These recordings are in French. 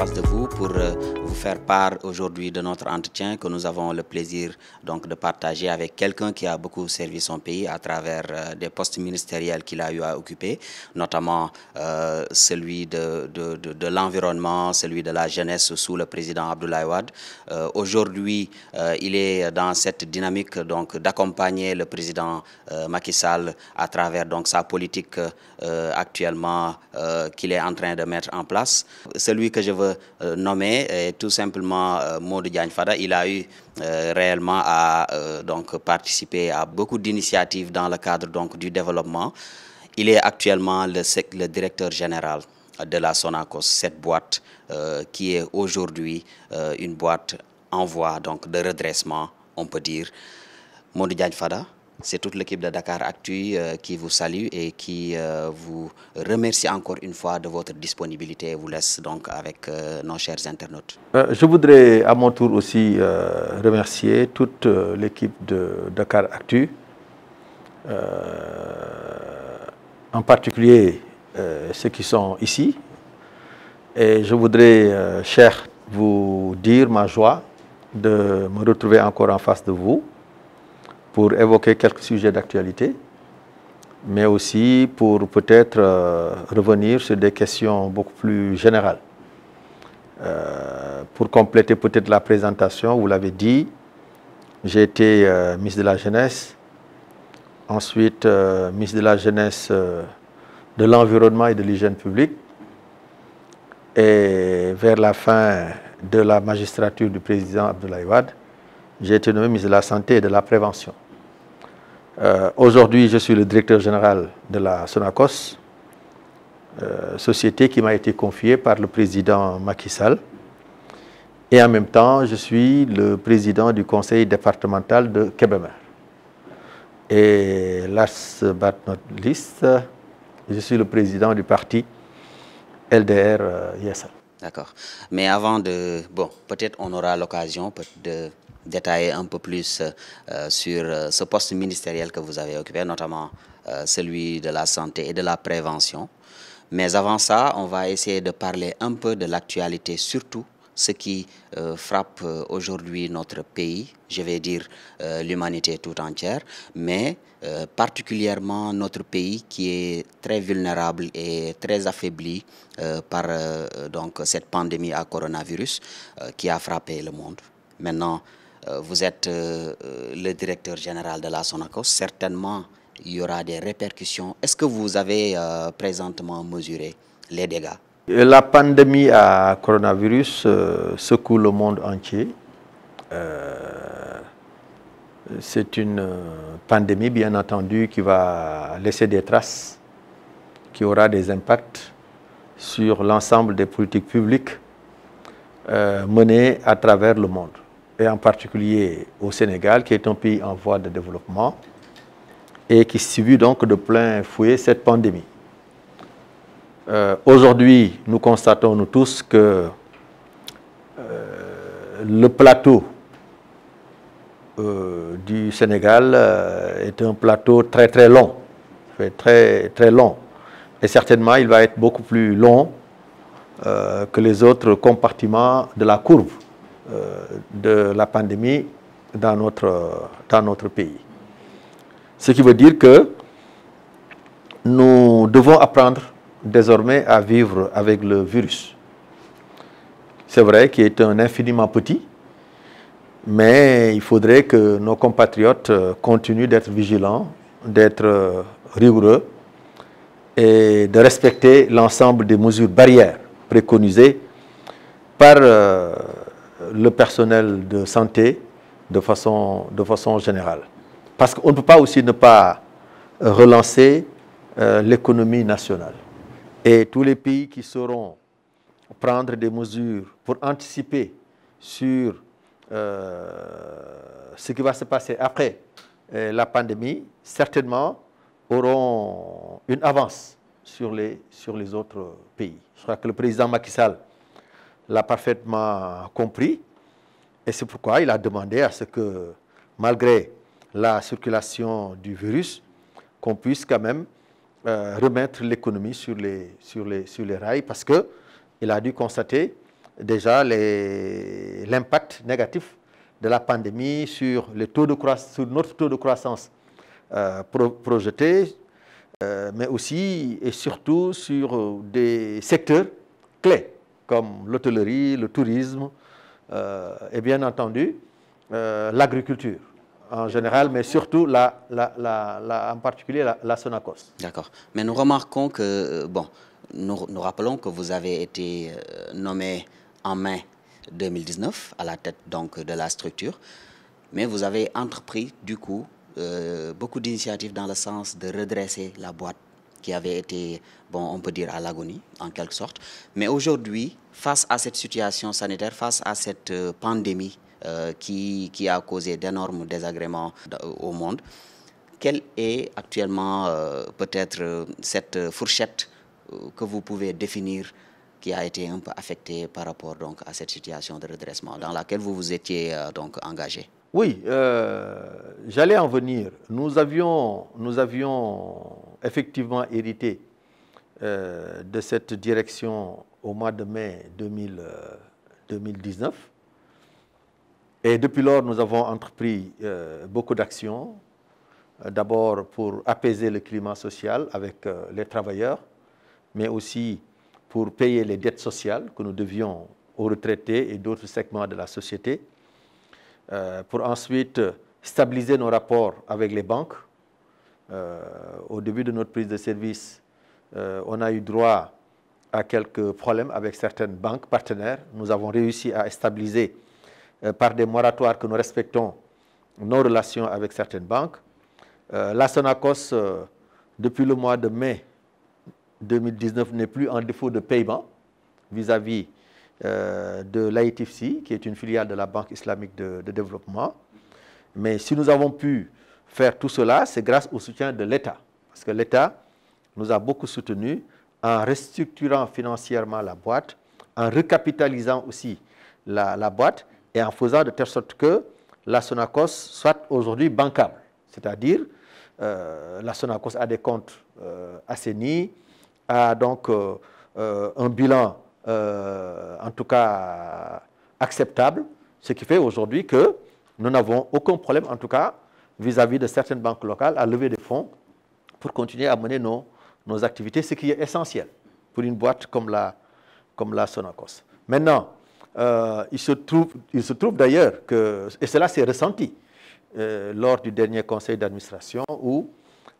face de vous pour eh, vous faire part aujourd'hui de notre entretien que nous avons le plaisir donc de partager avec quelqu'un qui a beaucoup servi son pays à travers euh, des postes ministériels qu'il a eu à occuper, notamment euh, celui de, de, de, l'environnement, celui de la jeunesse sous le président Abdoulaye Wade. Euh, aujourd'hui, il est dans cette dynamique donc d'accompagner le président Macky Sall à travers donc sa politique actuellement qu'il est en train de mettre en place. Celui que je veux nommer est tout simplement euh, Fada. Il a eu euh, réellement à euh, donc participer à beaucoup d'initiatives dans le cadre donc du développement. Il est actuellement le, le directeur général de la Sonacos, cette boîte euh, qui est aujourd'hui une boîte en voie donc de redressement, on peut dire. Maud Diagne Fada, c'est toute l'équipe de Dakar Actu euh, qui vous salue et qui euh, vous remercie encore une fois de votre disponibilité et vous laisse donc avec euh, nos chers internautes. je voudrais à mon tour aussi remercier toute l'équipe de Dakar Actu, en particulier ceux qui sont ici. Et je voudrais, cher, vous dire ma joie de me retrouver encore en face de vous pour évoquer quelques sujets d'actualité, mais aussi pour peut-être euh, revenir sur des questions beaucoup plus générales. Euh, pour compléter peut-être la présentation, vous l'avez dit, j'ai été euh, ministre de la Jeunesse, ensuite ministre de la Jeunesse, de l'Environnement et de l'Hygiène publique, et vers la fin de la magistrature du président Abdoulaye Wade, j'ai été nommé ministre de la Santé et de la Prévention. Euh, aujourd'hui, je suis le directeur général de la Sonacos, euh, société qui m'a été confiée par le président Macky Sall. Et en même temps, je suis le président du conseil départemental de Kebemer. Et last but not je suis le président du parti ldr ysl euh, D'accord. Mais avant de... Bon, peut-être on aura l'occasion de détailler un peu plus euh, sur euh, ce poste ministériel que vous avez occupé, notamment euh, celui de la santé et de la prévention. Mais avant ça, on va essayer de parler un peu de l'actualité, surtout ce qui frappe aujourd'hui notre pays, je vais dire l'humanité tout entière, mais particulièrement notre pays qui est très vulnérable et très affaibli par donc, cette pandémie à coronavirus qui a frappé le monde. Maintenant, euh, vous êtes euh, euh, le directeur général de la Sonaco. Certainement, il y aura des répercussions. Est-ce que vous avez présentement mesuré les dégâts La pandémie à coronavirus secoue le monde entier. C'est une pandémie, bien entendu, qui va laisser des traces, qui aura des impacts sur l'ensemble des politiques publiques menées à travers le monde et en particulier au Sénégal, qui est un pays en voie de développement et qui subit donc de plein fouet cette pandémie. Euh, aujourd'hui, nous constatons nous tous que euh, le plateau euh, du Sénégal est un plateau très très long, très très long. Et certainement, il va être beaucoup plus long que les autres compartiments de la courbe. Euh, de la pandémie dans notre, dans notre pays. Ce qui veut dire que nous devons apprendre désormais à vivre avec le virus. C'est vrai qu'il est un infiniment petit, mais il faudrait que nos compatriotes euh, continuent d'être vigilants, d'être euh, rigoureux et de respecter l'ensemble des mesures barrières préconisées par le personnel de santé de façon, de façon générale. Parce qu'on ne peut pas aussi ne pas euh, relancer euh, l'économie nationale. Et tous les pays qui sauront prendre des mesures pour anticiper sur euh, ce qui va se passer après la pandémie, certainement auront une avance sur les, sur les autres pays. Je crois que le président Macky Sall l'a parfaitement compris. Et c'est pourquoi il a demandé à ce que, malgré la circulation du virus, qu'on puisse quand même euh, remettre l'économie sur les, sur, les, sur les rails, parce qu'il a dû constater déjà l'impact négatif de la pandémie sur, taux de notre taux de croissance euh, projeté, euh, mais aussi et surtout sur des secteurs clés comme l'hôtellerie, le tourisme euh, et bien entendu euh, l'agriculture en général, mais surtout en particulier la, Sonacos. D'accord. Mais nous remarquons que, euh, bon, nous, rappelons que vous avez été nommé en mai 2019 à la tête donc de la structure, mais vous avez entrepris du coup beaucoup d'initiatives dans le sens de redresser la boîte qui avait été, bon, on peut dire, à l'agonie, en quelque sorte. Mais aujourd'hui, face à cette situation sanitaire, face à cette euh, pandémie euh, qui, qui, a causé d'énormes désagréments euh, au monde, quelle est actuellement peut-être cette fourchette que vous pouvez définir qui a été un peu affectée par rapport donc, à cette situation de redressement dans laquelle vous vous étiez donc engagé oui, euh, j'allais en venir. Nous avions, effectivement hérité euh, de cette direction au mois de mai 2019. Euh, et depuis lors, nous avons entrepris beaucoup d'actions. D'abord pour apaiser le climat social avec les travailleurs, mais aussi pour payer les dettes sociales que nous devions aux retraités et d'autres segments de la société euh, pour ensuite euh, stabiliser nos rapports avec les banques. Euh, au début de notre prise de service, on a eu droit à quelques problèmes avec certaines banques partenaires. Nous avons réussi à stabiliser par des moratoires que nous respectons nos relations avec certaines banques. la Sonacos, depuis le mois de mai 2019, n'est plus en défaut de paiement vis-à-vis -vis euh, de l'AITFC, qui est une filiale de la Banque islamique de, développement. Mais si nous avons pu faire tout cela, c'est grâce au soutien de l'État. Parce que l'État nous a beaucoup soutenu en restructurant financièrement la boîte, en recapitalisant aussi la, boîte et en faisant de telle sorte que la Sonacos soit aujourd'hui bancable. C'est-à-dire, euh, la Sonacos a des comptes euh, assainis, a donc un bilan euh, en tout cas acceptable, ce qui fait aujourd'hui que nous n'avons aucun problème, en tout cas vis-à-vis de certaines banques locales, à lever des fonds pour continuer à mener nos, nos activités, ce qui est essentiel pour une boîte comme la, comme la Sonacos. Maintenant, euh, il se trouve, trouve d'ailleurs que, et cela s'est ressenti euh, lors du dernier conseil d'administration où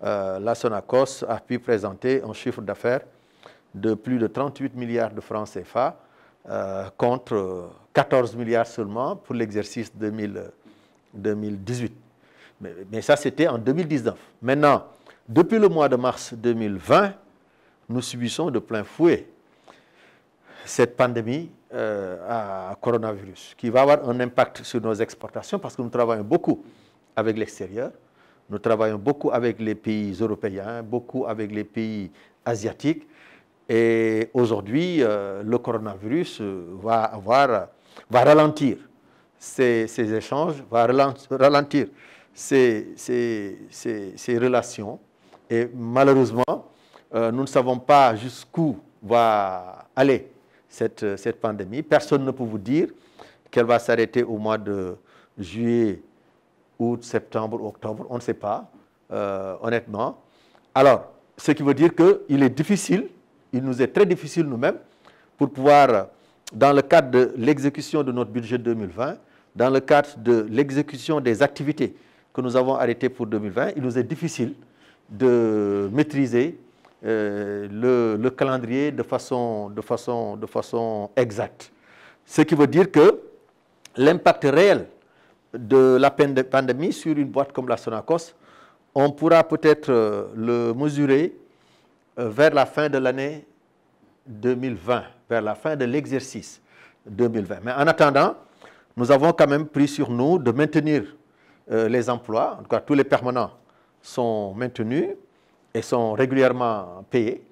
la Sonacos a pu présenter un chiffre d'affaires de plus de 38 milliards de francs CFA euh, contre 14 milliards seulement pour l'exercice 2018. Mais, ça, c'était en 2019. Maintenant, depuis le mois de mars 2020, nous subissons de plein fouet cette pandémie euh, à coronavirus, qui va avoir un impact sur nos exportations parce que nous travaillons beaucoup avec l'extérieur, nous travaillons beaucoup avec les pays européens, beaucoup avec les pays asiatiques, et aujourd'hui, euh, le coronavirus euh, va, va ralentir ces, échanges, va ralentir ces, ces, relations. Et malheureusement, euh, nous ne savons pas jusqu'où va aller cette, cette, pandémie. Personne ne peut vous dire qu'elle va s'arrêter au mois de juillet, août, septembre, octobre, on ne sait pas, honnêtement. Alors, ce qui veut dire qu'il est difficile il nous est très difficile nous-mêmes pour pouvoir, dans le cadre de l'exécution de notre budget 2020, dans le cadre de l'exécution des activités que nous avons arrêtées pour 2020, il nous est difficile de maîtriser euh, le, calendrier de façon, de, façon, de façon exacte. Ce qui veut dire que l'impact réel de la pandémie sur une boîte comme la Sonacos, on pourra peut-être euh, le mesurer euh, vers la fin de l'année 2020, vers la fin de l'exercice 2020. Mais en attendant, nous avons quand même pris sur nous de maintenir euh, les emplois, en tout cas tous les permanents sont maintenus et sont régulièrement payés.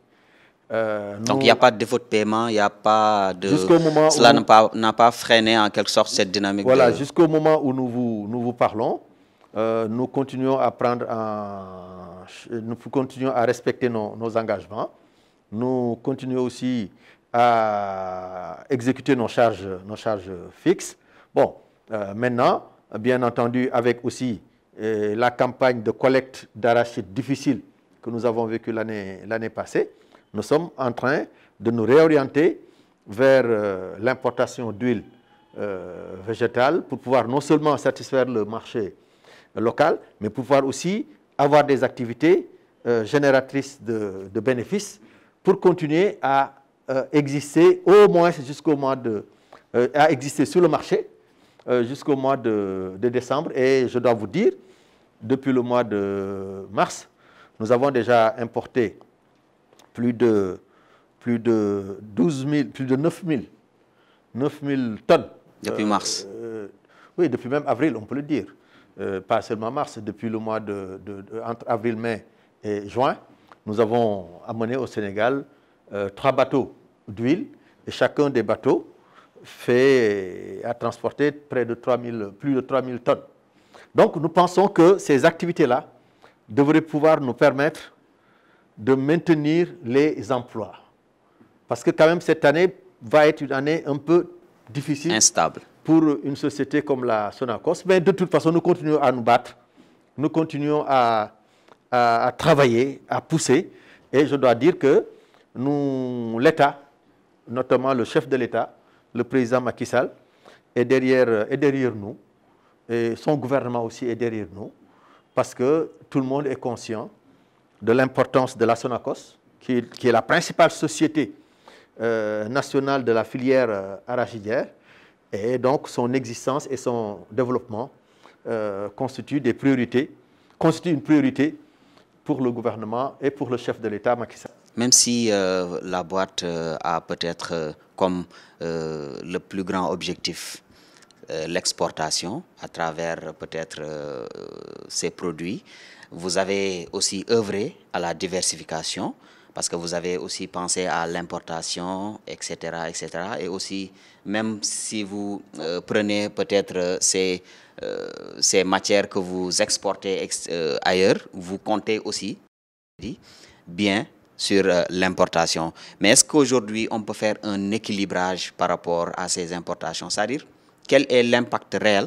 Euh, Donc il n'y a pas de défaut de paiement, il n'y a pas de... cela n'a pas, freiné en quelque sorte cette dynamique. Voilà, jusqu'au moment où nous vous parlons, euh, nous continuons à prendre nous continuons à respecter nos, engagements. Nous continuons aussi à exécuter nos charges, fixes. Bon, euh, maintenant, bien entendu, avec aussi euh, la campagne de collecte d'arachides difficile que nous avons vécue l'année passée, nous sommes en train de nous réorienter vers l'importation d'huile végétale pour pouvoir non seulement satisfaire le marché local, mais pouvoir aussi avoir des activités euh, génératrices de, bénéfices pour continuer à euh, exister au moins jusqu'au mois de... Euh, à exister sur le marché jusqu'au mois de, décembre. Et je dois vous dire, depuis le mois de mars, nous avons déjà importé plus de, plus de plus de 9 000 tonnes. Depuis mars. oui, depuis même avril, on peut le dire. Euh, pas seulement mars, depuis le mois de, entre avril, mai et juin, nous avons amené au Sénégal euh, trois bateaux d'huile et chacun des bateaux fait, a transporté près de 3 plus de 3000 tonnes. Donc nous pensons que ces activités-là devraient pouvoir nous permettre de maintenir les emplois. Parce que quand même cette année va être une année un peu difficile. Instable pour une société comme la Sonacos. Mais de toute façon, nous continuons à nous battre, nous continuons à, travailler, à pousser. Et je dois dire que nous, l'État, notamment le chef de l'État, le président Macky Sall, est derrière, est derrière nous. Et son gouvernement aussi est derrière nous. Parce que tout le monde est conscient de l'importance de la Sonacos, qui, est la principale société euh, nationale de la filière euh, et donc, son existence et son développement euh, constituent des priorités, constituent une priorité pour le gouvernement et pour le chef de l'État, Macky Même si euh, la boîte euh, a peut-être comme le plus grand objectif l'exportation à travers peut-être ses produits, vous avez aussi œuvré à la diversification parce que vous avez aussi pensé à l'importation, etc., etc. Et aussi, même si vous euh, prenez peut-être euh, ces, euh, ces matières que vous exportez ailleurs, vous comptez aussi bien sur l'importation. Mais est-ce qu'aujourd'hui, on peut faire un équilibrage par rapport à ces importations C'est-à-dire, quel est l'impact réel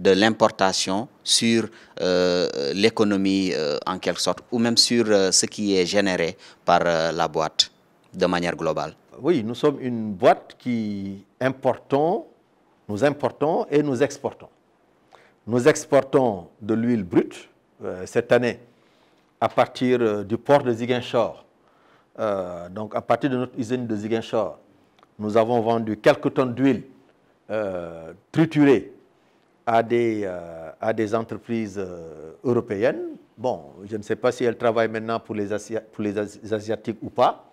de l'importation sur euh, l'économie euh, en quelque sorte, ou même sur euh, ce qui est généré par la boîte de manière globale Oui, nous sommes une boîte qui importons, nous importons et nous exportons. Nous exportons de l'huile brute cette année à partir du port de Ziguinchor. donc à partir de notre usine de Ziguinchor, nous avons vendu quelques tonnes d'huile triturée à des, euh, à des entreprises euh, européennes. Bon, je ne sais pas si elles travaillent maintenant pour les, pour les Asiatiques ou pas,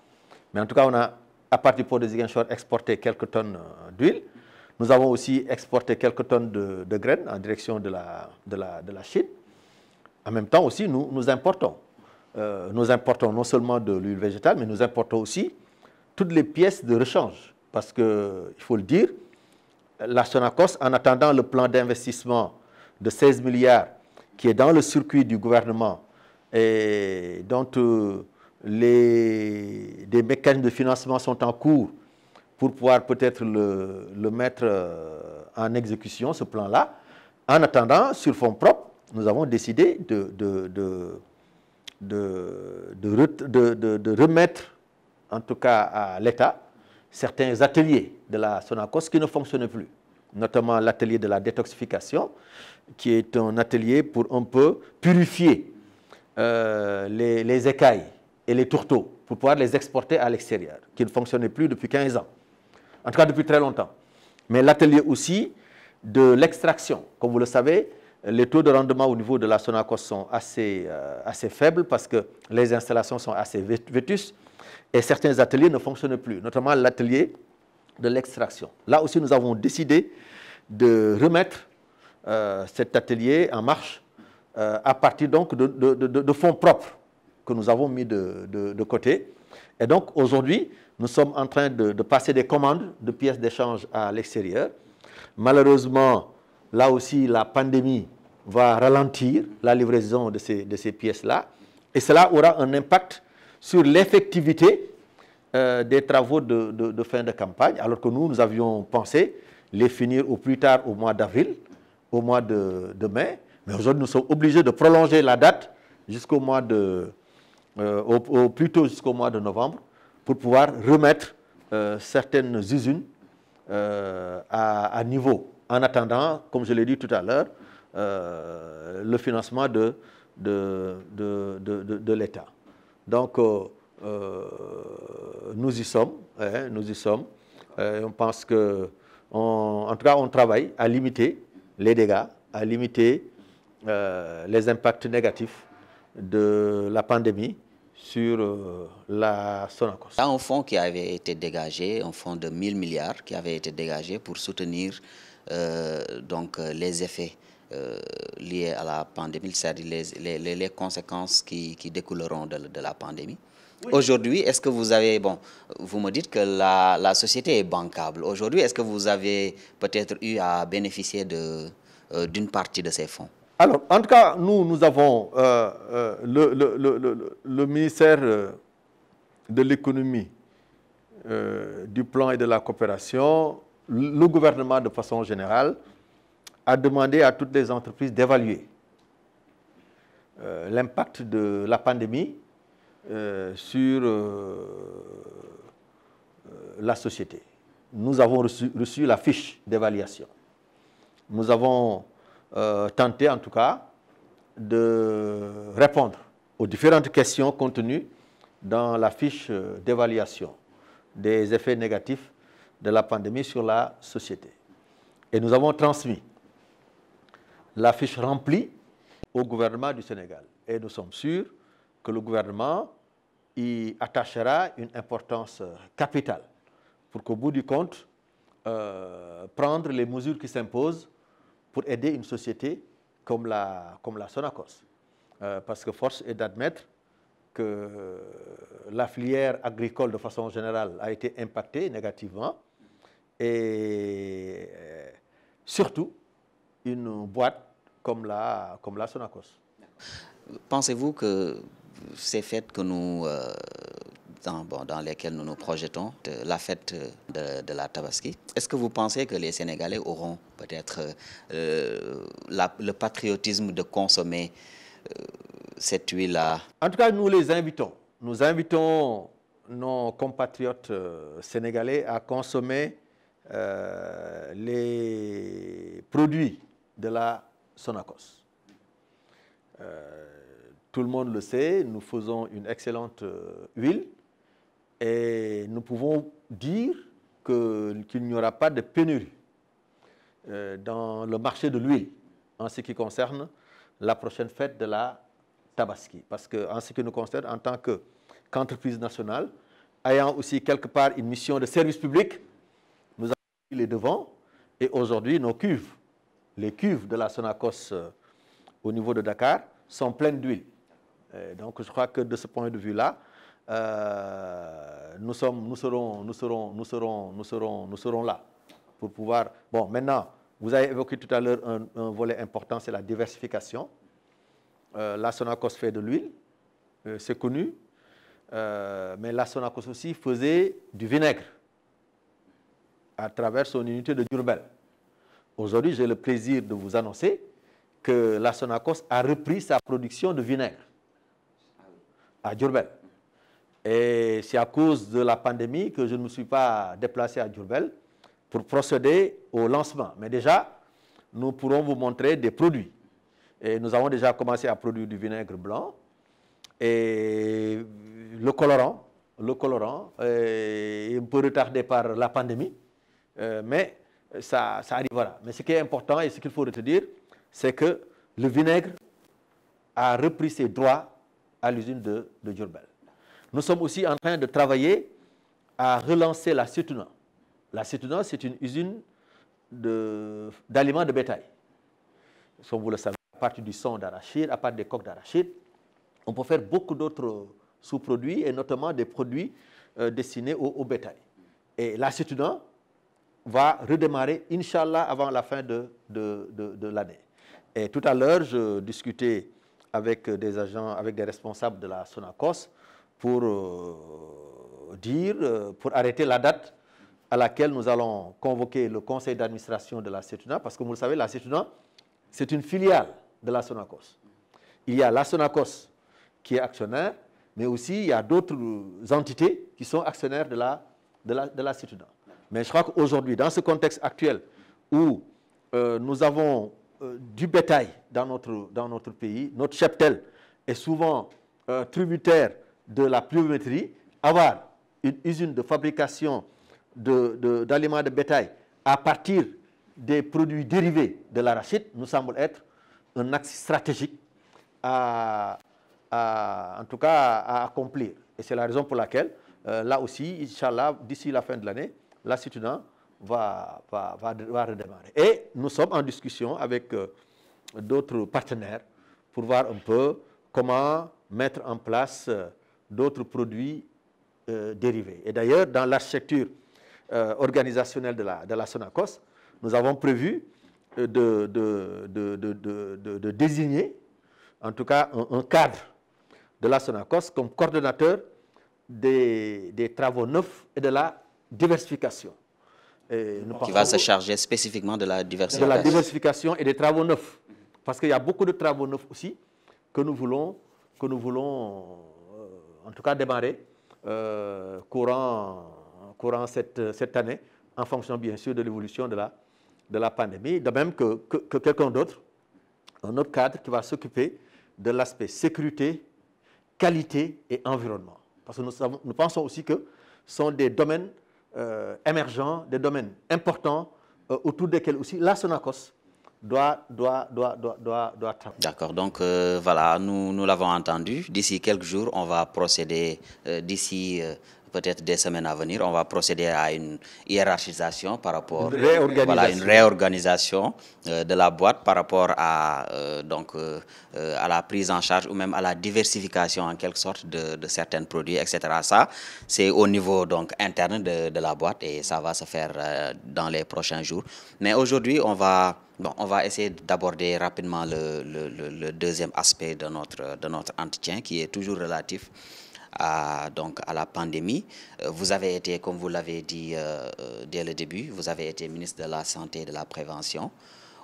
mais en tout cas, on a, à partir du port de Ziegenchor, exporté quelques tonnes euh, d'huile. Nous avons aussi exporté quelques tonnes de, de graines en direction de la, de la, de la, Chine. En même temps aussi, nous, nous importons. nous importons non seulement de l'huile végétale, mais nous importons aussi toutes les pièces de rechange. Parce qu'il faut le dire, la Sonacos, en attendant le plan d'investissement de 16 milliards qui est dans le circuit du gouvernement et dont euh, les, des mécanismes de financement sont en cours pour pouvoir peut-être le, mettre euh, en exécution, ce plan-là. En attendant, sur fonds propres, nous avons décidé de, remettre, en tout cas à l'État, certains ateliers de la Sonacos qui ne fonctionnaient plus, notamment l'atelier de la détoxification, qui est un atelier pour un peu purifier euh, les, écailles et les tourteaux pour pouvoir les exporter à l'extérieur, qui ne fonctionnait plus depuis 15 ans, en tout cas depuis très longtemps. Mais l'atelier aussi de l'extraction. Comme vous le savez, les taux de rendement au niveau de la Sonacos sont assez, euh, assez faibles parce que les installations sont assez vétustes et certains ateliers ne fonctionnent plus, notamment l'atelier de l'extraction. Là aussi, nous avons décidé de remettre euh, cet atelier en marche euh, à partir donc de, fonds propres que nous avons mis de, côté. Et donc aujourd'hui, nous sommes en train de, passer des commandes de pièces d'échange à l'extérieur. Malheureusement, là aussi, la pandémie va ralentir la livraison de ces pièces-là. Et cela aura un impact sur l'effectivité euh, des travaux de, fin de campagne, alors que nous, nous avions pensé les finir au plus tard au mois d'avril, au mois de, mai. Mais aujourd'hui, nous sommes obligés de prolonger la date jusqu'au mois de, euh, au, plutôt jusqu'au mois de novembre, pour pouvoir remettre euh, certaines usines à, niveau. En attendant, comme je l'ai dit tout à l'heure, le financement de, de l'État. Donc, euh, euh, nous y sommes, hein, nous y sommes. Euh, on pense que, en tout cas, on travaille à limiter les dégâts, à limiter les impacts négatifs de la pandémie sur la Sonacos. un fonds qui avait été dégagé, un fonds de 1000 milliards qui avait été dégagé pour soutenir donc, les effets euh, liées à la pandémie, c'est-à-dire les, les, conséquences qui, qui découleront de, de, la pandémie. Aujourd'hui, est-ce que vous avez, bon, vous me dites que la, la société est bancable. Aujourd'hui, est-ce que vous avez peut-être eu à bénéficier euh, d'une partie de ces fonds Alors, en tout cas, nous, nous avons euh, le, le, le, le, ministère de l'économie, du plan et de la coopération, le gouvernement de façon générale, a demandé à toutes les entreprises d'évaluer euh, l'impact de la pandémie euh, sur euh, la société. Nous avons reçu, reçu la fiche d'évaluation. Nous avons tenté, en tout cas, de répondre aux différentes questions contenues dans la fiche d'évaluation des effets négatifs de la pandémie sur la société. Et nous avons transmis l'affiche remplie au gouvernement du Sénégal. Et nous sommes sûrs que le gouvernement y attachera une importance euh, capitale pour qu'au bout du compte, euh, prendre les mesures qui s'imposent pour aider une société comme la, comme la Sonacos. Euh, parce que force est d'admettre que la filière agricole de façon générale a été impactée négativement et surtout une boîte comme l'a comme Sonacos. Pensez-vous que ces fêtes que nous, euh, dans, bon, dans, lesquelles nous nous projetons, la fête de, la Tabaski, est-ce que vous pensez que les Sénégalais auront peut-être euh, le patriotisme de consommer euh, cette huile-là En tout cas, nous les invitons. Nous invitons nos compatriotes sénégalais à consommer les produits de la Sonacos. Euh, tout le monde le sait, nous faisons une excellente euh, huile et nous pouvons dire qu'il n'y aura pas de pénurie euh, dans le marché de l'huile en ce qui concerne la prochaine fête de la Tabaski. Parce que en ce qui nous concerne, en tant qu'entreprise nationale, ayant aussi quelque part une mission de service public, nous avons les devants et aujourd'hui nos cuves les cuves de la Sonacos euh, au niveau de Dakar sont pleines d'huile. Donc je crois que de ce point de vue-là, euh, nous, sommes, nous, serons, nous, serons, nous, serons, nous, serons, nous serons là pour pouvoir... Bon, maintenant, vous avez évoqué tout à l'heure un, volet important, c'est la diversification. Euh, la Sonacos fait de l'huile, c'est connu, mais la Sonacos aussi faisait du vinaigre à travers son unité de Durbel. Aujourd'hui, j'ai le plaisir de vous annoncer que la Sonacos a repris sa production de vinaigre à Durbel. Et c'est à cause de la pandémie que je ne me suis pas déplacé à Djurbel pour procéder au lancement. Mais déjà, nous pourrons vous montrer des produits. Et nous avons déjà commencé à produire du vinaigre blanc et le colorant, le colorant est un peu retardé par la pandémie, euh, mais ça, arrivera. Mais ce qui est important et ce qu'il faut retenir, c'est que le vinaigre a repris ses droits à l'usine de, de Nous sommes aussi en train de travailler à relancer la Cetuna. La Cetuna, c'est une usine d'aliments de, bétail. Comme vous le savez, à partir du son d'arachide, à partir des coques d'arachide, on peut faire beaucoup d'autres sous-produits et notamment des produits euh, destinés au, au, bétail. Et la Cetuna, va redémarrer, Inch'Allah, avant la fin de, de, l'année. Et tout à l'heure, je discutais avec des agents, avec des responsables de la Sonacos pour euh, dire, euh, pour arrêter la date à laquelle nous allons convoquer le conseil d'administration de la CETUNA, parce que vous le savez, la CETUNA, c'est une filiale de la Sonacos. Il y a la Sonacos qui est actionnaire, mais aussi il y a d'autres entités qui sont actionnaires de la, de la, de la mais je crois qu'aujourd'hui, dans ce contexte actuel où euh, nous avons euh, du bétail dans notre, dans notre pays, notre cheptel est souvent euh, tributaire de la pluviométrie, avoir une usine de fabrication d'aliments de, bétail à partir des produits dérivés de la l'arachide nous semble être un axe stratégique à, en tout cas à accomplir. Et c'est la raison pour laquelle, là aussi, Inch'Allah, d'ici la fin de l'année, la Cituna va, va, va, redémarrer. Et nous sommes en discussion avec euh, d'autres partenaires pour voir un peu comment mettre en place euh, d'autres produits euh, dérivés. Et d'ailleurs, dans l'architecture organisationnelle de la, de la Sonacos, nous avons prévu de, de, désigner, en tout cas, un, cadre de la Sonacos comme coordonnateur des, des travaux neufs et de la diversification. qui va se charger spécifiquement de la diversification. De la diversification et des travaux neufs. Parce qu'il y a beaucoup de travaux neufs aussi que nous voulons, que nous voulons euh, en tout cas démarrer euh, courant, courant cette, cette année, en fonction bien sûr de l'évolution de la, de la pandémie, de même que, que, quelqu'un d'autre, un autre cadre qui va s'occuper de l'aspect sécurité, qualité et environnement. Parce que nous, nous pensons aussi que ce sont des domaines euh, émergents, des domaines importants euh, autour desquels aussi la Sonacos doit, doit, doit, doit, doit D'accord, donc euh, voilà, nous, nous l'avons entendu. D'ici quelques jours, on va procéder, d'ici peut-être des semaines à venir, on va procéder à une hiérarchisation par rapport à Voilà, une réorganisation euh, de la boîte par rapport à, euh, donc, euh, à la prise en charge ou même à la diversification en quelque sorte de, certains produits, etc. Ça, c'est au niveau donc, interne de, la boîte et ça va se faire dans les prochains jours. Mais aujourd'hui, on va... Bon, on va essayer d'aborder rapidement le, le, deuxième aspect de notre, de notre entretien qui est toujours relatif à, donc, à la pandémie. Euh, vous avez été, comme vous l'avez dit euh, euh, dès le début, vous avez été ministre de la Santé et de la Prévention.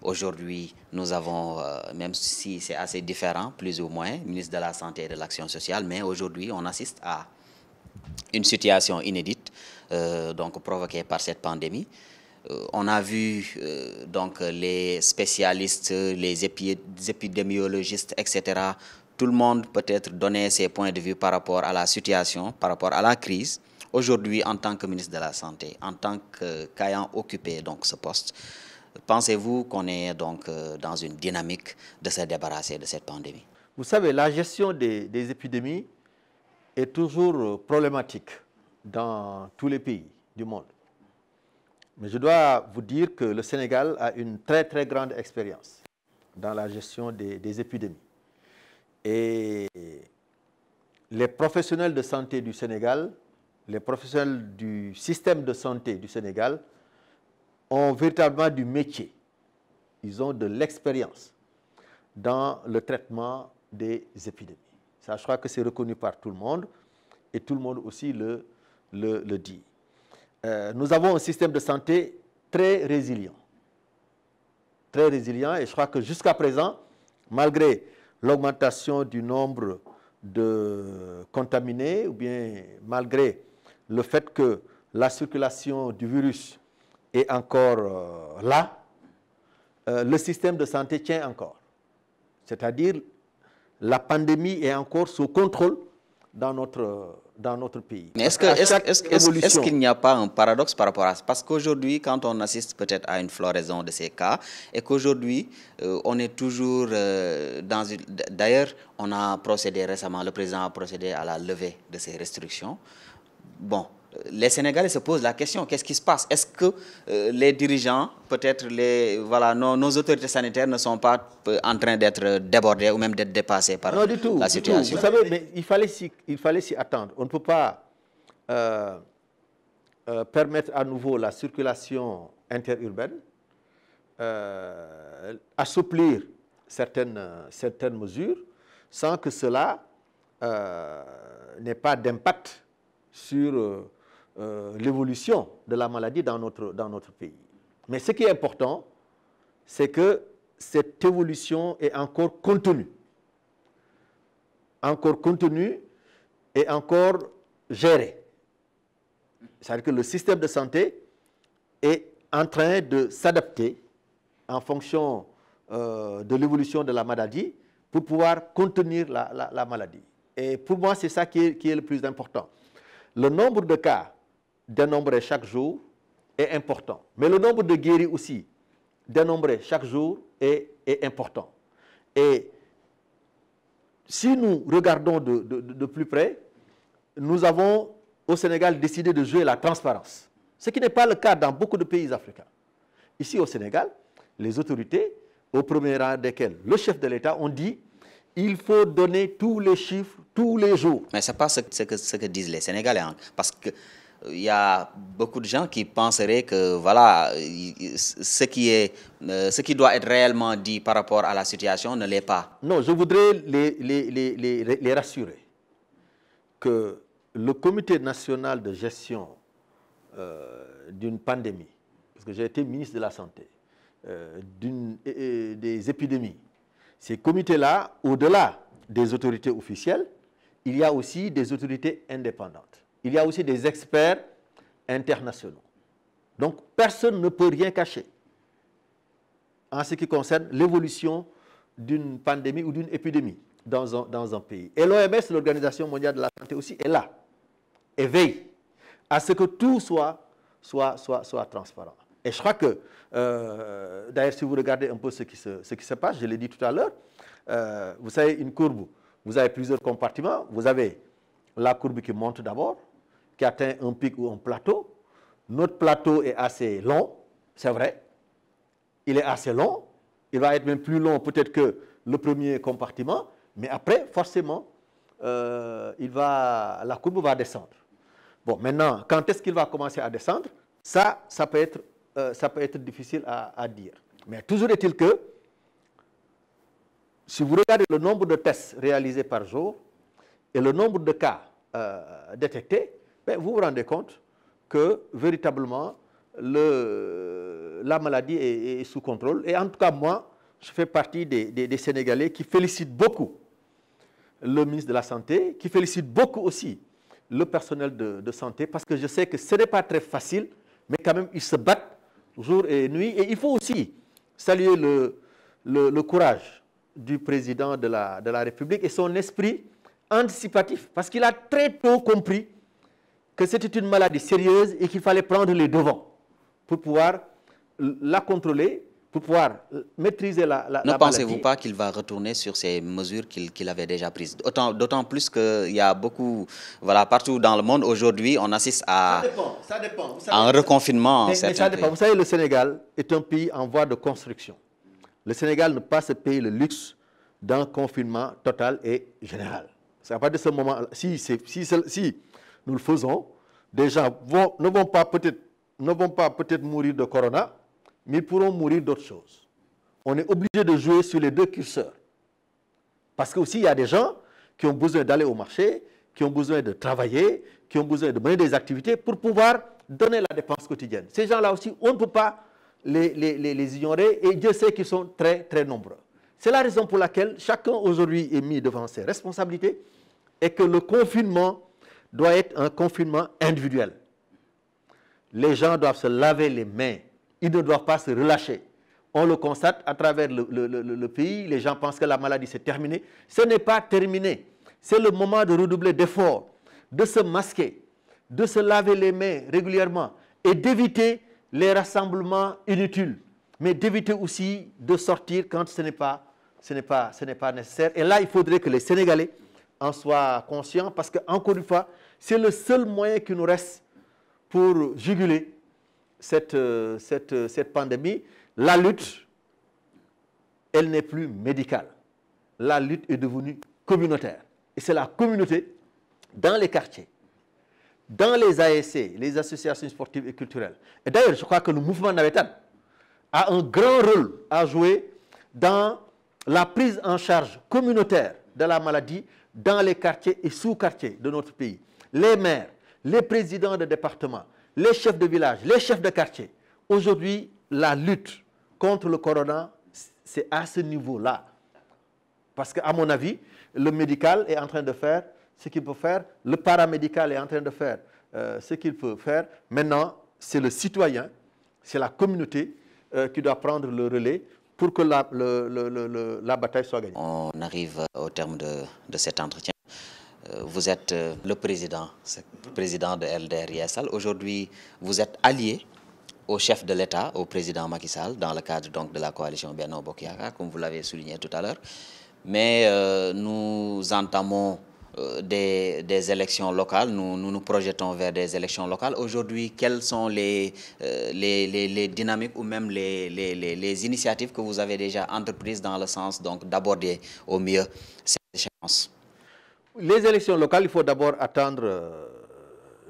Aujourd'hui, nous avons, même si c'est assez différent, plus ou moins, ministre de la Santé et de l'Action sociale, mais aujourd'hui, on assiste à une situation inédite, donc provoquée par cette pandémie. on a vu donc les spécialistes, les épidémiologistes, etc., tout le monde peut-être donner ses points de vue par rapport à la situation, par rapport à la crise. Aujourd'hui, en tant que ministre de la Santé, en tant qu'ayant occupé donc ce poste, pensez-vous qu'on est donc euh, dans une dynamique de se débarrasser de cette pandémie Vous savez, la gestion des, épidémies est toujours euh, problématique dans tous les pays du monde. Mais je dois vous dire que le Sénégal a une très très grande expérience dans la gestion des épidémies. Et les professionnels de santé du Sénégal, les professionnels du système de santé du Sénégal ont véritablement du métier. Ils ont de l'expérience dans le traitement des épidémies. Ça, je crois que c'est reconnu par tout le monde et tout le monde aussi le, dit. Euh, nous avons un système de santé très résilient. Très résilient et je crois que jusqu'à présent, malgré l'augmentation du nombre de contaminés, ou bien malgré le fait que la circulation du virus est encore euh, là, euh, le système de santé tient encore. C'est-à-dire, la pandémie est encore sous contrôle dans notre, dans notre pays. Mais est-ce qu'il n'y a pas un paradoxe par rapport à ça Parce qu'aujourd'hui, quand on assiste peut-être à une floraison de ces cas, et qu'aujourd'hui, euh, on est toujours euh, dans une... D'ailleurs, on a procédé récemment, le président a procédé à la levée de ces restrictions. Bon, les Sénégalais se posent la question, qu'est-ce qui se passe Est-ce que euh, les dirigeants, peut-être les, voilà, nos, autorités sanitaires ne sont pas euh, en train d'être euh, débordés ou même d'être dépassés par la situation du tout. Vous savez, il fallait s'y, attendre. On ne peut pas permettre à nouveau la circulation interurbaine, assouplir certaines, certaines mesures, sans que cela n'ait pas d'impact sur euh, l'évolution de la maladie dans notre, dans notre pays. Mais ce qui est important, c'est que cette évolution est encore contenue. Encore contenue et encore gérée. C'est-à-dire que le système de santé est en train de s'adapter en fonction euh, de l'évolution de la maladie pour pouvoir contenir la, maladie. Et pour moi, c'est ça qui est, qui est, le plus important. Le nombre de cas dénombrés chaque jour est important. Mais le nombre de guéris aussi, dénombrés chaque jour, est, est important. Et si nous regardons de, de, plus près, nous avons au Sénégal décidé de jouer la transparence, ce qui n'est pas le cas dans beaucoup de pays africains. Ici au Sénégal, les autorités, au premier rang desquelles le chef de l'État, ont dit il faut donner tous les chiffres tous les jours. Mais ce n'est pas ce que, ce, que, disent les Sénégalais, hein, parce que il y a beaucoup de gens qui penseraient que voilà, ce qui, est, euh, ce qui doit être réellement dit par rapport à la situation ne l'est pas. Non, je voudrais les, les, rassurer que le comité national de gestion euh, d'une pandémie, parce que j'ai été ministre de la Santé, euh, des épidémies, ces comités-là, au-delà des autorités officielles, il y a aussi des autorités indépendantes il y a aussi des experts internationaux. Donc personne ne peut rien cacher en ce qui concerne l'évolution d'une pandémie ou d'une épidémie dans un, pays. Et l'OMS, l'Organisation mondiale de la santé aussi, est là et veille à ce que tout soit, soit, soit, soit transparent. Et je crois que, euh, d'ailleurs, si vous regardez un peu ce qui se, passe, je l'ai dit tout à l'heure, euh, vous savez, une courbe, vous avez plusieurs compartiments, vous avez la courbe qui monte d'abord, qui atteint un pic ou un plateau. Notre plateau est assez long, c'est vrai. Il est assez long. Il va être même plus long peut-être que le premier compartiment. Mais après, forcément, euh, la courbe va descendre. Bon, maintenant, quand est-ce qu'il va commencer à descendre Ça, ça peut être, euh, difficile à, dire. Mais toujours est-il que, si vous regardez le nombre de tests réalisés par jour et le nombre de cas euh, détectés, vous vous rendez compte que véritablement la maladie est, sous contrôle. Et en tout cas, moi, je fais partie des, Sénégalais qui félicitent beaucoup le ministre de la Santé, qui félicitent beaucoup aussi le personnel de, santé, parce que je sais que ce n'est pas très facile, mais quand même, ils se battent jour et nuit. Et il faut aussi saluer le, courage du président de la, de la République et son esprit anticipatif, parce qu'il a très tôt compris que c'était une maladie sérieuse et qu'il fallait prendre les devants pour pouvoir la contrôler, pour pouvoir euh, maîtriser la, maladie. Ne pensez-vous pas qu'il va retourner sur ces mesures qu'il avait déjà prises D'autant plus qu'il y a beaucoup, voilà, partout dans le monde aujourd'hui, on assiste à, un reconfinement. ça dépend. Vous savez, le Sénégal est un pays en voie de construction. Le Sénégal ne passe pas ce pays le luxe d'un confinement total et général. C'est à partir de ce moment. Si, si, si, si nous le faisons. Des gens ne vont pas peut-être ne vont pas peut-être mourir de corona, mais ils pourront mourir d'autres choses. On est obligé de jouer sur les deux curseurs. Parce qu'aussi, il y a des gens qui ont besoin d'aller au marché, qui ont besoin de travailler, qui ont besoin de mener des activités pour pouvoir donner la dépense quotidienne. Ces gens-là aussi, on ne peut pas les, les ignorer et Dieu sait qu'ils sont très, très nombreux. C'est la raison pour laquelle chacun aujourd'hui est mis devant ses responsabilités et que le confinement doit être un confinement individuel. Les gens doivent se laver les mains. Ils ne doivent pas se relâcher. On le constate à travers le, pays. Les gens pensent que la maladie s'est terminée. Ce n'est pas terminé. C'est le moment de redoubler d'efforts, de se masquer, de se laver les mains régulièrement et d'éviter les rassemblements inutiles, mais d'éviter aussi de sortir quand ce n'est pas, ce pas, ce pas nécessaire. Et là, il faudrait que les Sénégalais en soient conscients parce qu'encore une fois, c'est le seul moyen qui nous reste pour juguler euh, euh, cette, pandémie. La lutte, elle n'est plus médicale. La lutte est devenue communautaire. Et c'est la communauté dans les quartiers, dans les ASC, les associations sportives et culturelles. Et d'ailleurs, je crois que le mouvement Navetan a un grand rôle à jouer dans la prise en charge communautaire de la maladie dans les quartiers et sous-quartiers de notre pays les maires, les présidents de départements, les chefs de village, les chefs de quartier. Aujourd'hui, la lutte contre le corona, c'est à ce niveau-là. Parce qu'à mon avis, le médical est en train de faire ce qu'il peut faire, le paramédical est en train de faire euh, ce qu'il peut faire. Maintenant, c'est le citoyen, c'est la communauté euh, qui doit prendre le relais pour que la, bataille soit gagnée. On arrive au terme de cet entretien. Euh, vous êtes euh, le président, président de LDR Aujourd'hui, vous êtes allié au chef de l'État, au président Macky Sall, dans le cadre donc, de la coalition Berno Bokiaga, comme vous l'avez souligné tout à l'heure. Mais euh, nous entamons des, élections locales, nous, nous, projetons vers des élections locales. Aujourd'hui, quelles sont les, les, dynamiques ou même les, les, initiatives que vous avez déjà entreprises dans le sens d'aborder au mieux ces échéances les élections locales, il faut d'abord attendre euh,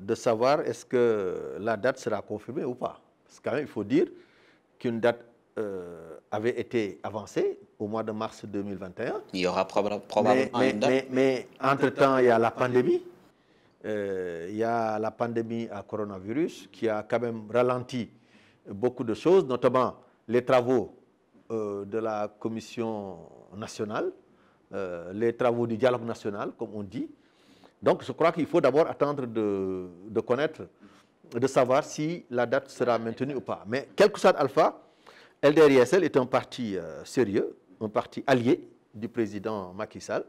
de savoir est-ce que la date sera confirmée ou pas. Parce qu'il il faut dire qu'une date euh, avait été avancée au mois de mars 2021. Il y aura probablement une date. Mais, entre-temps, il y a la pandémie. Euh, il y a la pandémie à coronavirus qui a quand même ralenti beaucoup de choses, notamment les travaux de la Commission nationale euh, les travaux du dialogue national, comme on dit. Donc je crois qu'il faut d'abord attendre de, connaître, de savoir si la date sera maintenue ou pas. Mais quel que soit Alpha, LDRISL est un parti euh, sérieux, un parti allié du président Macky Sall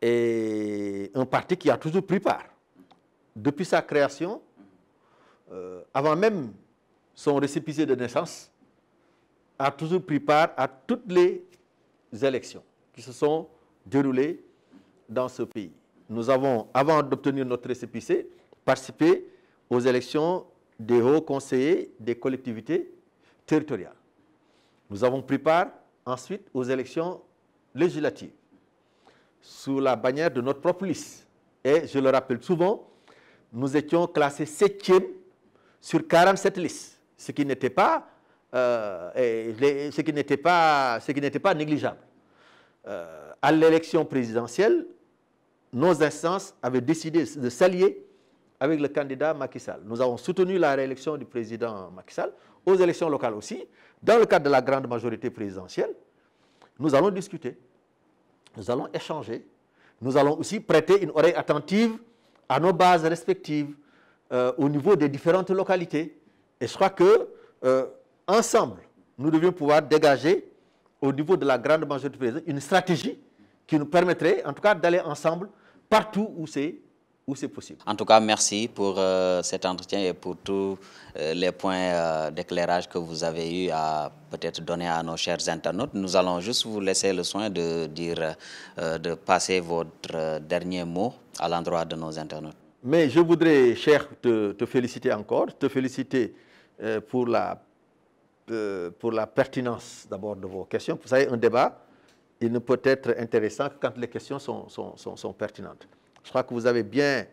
et un parti qui a toujours pris part. Depuis sa création, euh, avant même son récépissé de naissance, a toujours pris part à toutes les élections qui se sont déroulé dans ce pays. Nous avons, avant d'obtenir notre récépissé, participé aux élections des hauts conseillers des collectivités territoriales. Nous avons pris part ensuite aux élections législatives sous la bannière de notre propre liste. Et je le rappelle souvent, nous étions classés septièmes sur 47 listes, euh, ce qui n'était pas, ce qui pas, ce qui pas négligeable. Euh, à l'élection présidentielle, nos instances avaient décidé de s'allier avec le candidat Macky Sall. Nous avons soutenu la réélection du président Macky Sall, aux élections locales aussi. Dans le cadre de la grande majorité présidentielle, nous allons discuter, nous allons échanger, nous allons aussi prêter une oreille attentive à nos bases respectives euh, au niveau des différentes localités. Et je crois que, euh, ensemble, nous devions pouvoir dégager, au niveau de la grande majorité présidentielle, une stratégie qui nous permettrait en tout cas d'aller ensemble partout où c'est où c'est possible. En tout cas, merci pour euh, cet entretien et pour tous euh, les points euh, d'éclairage que vous avez eu à peut-être donner à nos chers internautes. Nous allons juste vous laisser le soin de dire, de passer votre dernier mot à l'endroit de nos internautes. Mais je voudrais, cher, te, te féliciter encore, te féliciter pour, la, pour la pertinence d'abord de vos questions. Vous savez, un débat il ne peut être intéressant que quand les questions sont, pertinentes. Je crois que vous avez bien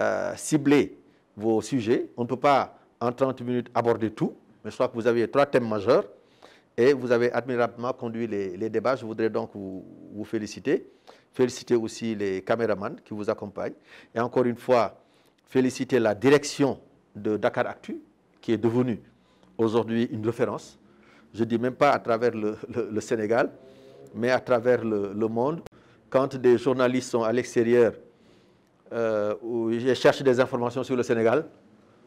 euh, ciblé vos sujets. On ne peut pas, en 30 minutes, aborder tout, mais je crois que vous avez trois thèmes majeurs et vous avez admirablement conduit les, débats. Je voudrais donc vous, féliciter. Féliciter aussi les caméramans qui vous accompagnent. Et encore une fois, féliciter la direction de Dakar Actu, qui est devenue aujourd'hui une référence. Je ne dis même pas à travers le Sénégal, mais à travers le, monde. Quand des journalistes sont à l'extérieur, euh, ils cherchent des informations sur le Sénégal,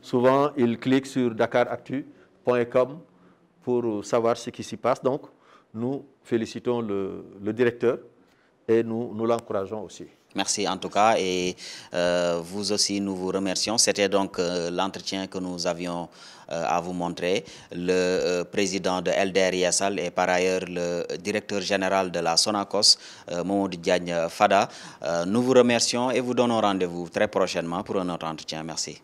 souvent ils cliquent sur dakaractu.com pour savoir ce qui s'y passe. Donc, nous félicitons le, directeur et nous l'encourageons aussi. Merci en tout cas et euh, vous aussi nous vous remercions. C'était donc euh, l'entretien que nous avions euh, à vous montrer. Le président de LDR Yassal et par ailleurs le directeur général de la Sonacos, Moudi Diagne Fada. nous vous remercions et vous donnons rendez-vous très prochainement pour un autre entretien. Merci.